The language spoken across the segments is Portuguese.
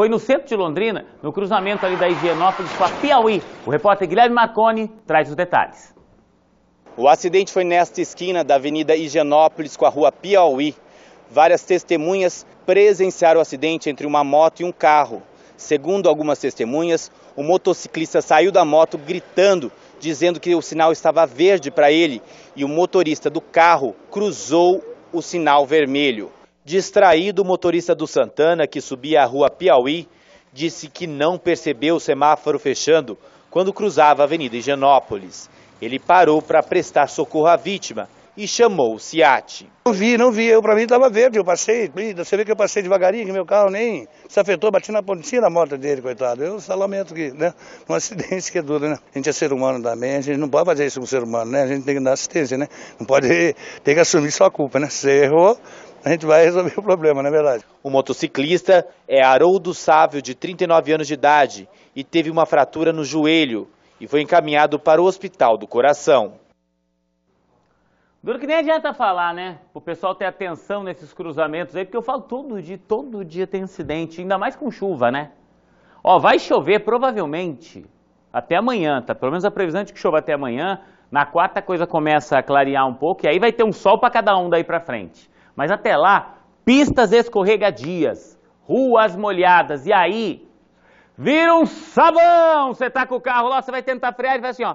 Foi no centro de Londrina, no cruzamento ali da Higienópolis com a Piauí. O repórter Guilherme Marconi traz os detalhes. O acidente foi nesta esquina da Avenida Higienópolis com a Rua Piauí. Várias testemunhas presenciaram o acidente entre uma moto e um carro. Segundo algumas testemunhas, o motociclista saiu da moto gritando, dizendo que o sinal estava verde para ele e o motorista do carro cruzou o sinal vermelho. Distraído, o motorista do Santana, que subia a rua Piauí, disse que não percebeu o semáforo fechando quando cruzava a Avenida Higienópolis. Ele parou para prestar socorro à vítima e chamou o SIAT. Não vi, não vi. Eu, para mim estava verde, eu passei. Você vê que eu passei devagarinho, que meu carro nem se afetou, bati na pontinha da moto dele, coitado. Eu só lamento que, né? Um acidente que é duro, né? A gente é ser humano também, a gente não pode fazer isso com o ser humano, né? A gente tem que dar assistência, né? Não pode ter que assumir sua culpa, né? Você errou, a gente vai resolver o problema, não é verdade? O motociclista é Haroldo Sávio, de 39 anos de idade, e teve uma fratura no joelho e foi encaminhado para o Hospital do Coração. Duro que nem adianta falar, né? O pessoal ter atenção nesses cruzamentos aí, porque eu falo todo dia, todo dia tem incidente, ainda mais com chuva, né? Ó, vai chover provavelmente até amanhã, tá? Pelo menos a previsão é de que chova até amanhã. Na quarta a coisa começa a clarear um pouco e aí vai ter um sol para cada um daí para frente. Mas até lá, pistas escorregadias, ruas molhadas, e aí vira um sabão! Você tá com o carro lá, você vai tentar frear e vai assim, ó.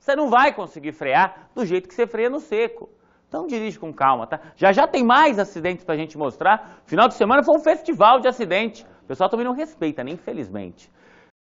Você não vai conseguir frear do jeito que você freia no seco. Então dirige com calma, tá? Já já tem mais acidentes pra gente mostrar. Final de semana foi um festival de acidente. O pessoal também não respeita, né? Infelizmente.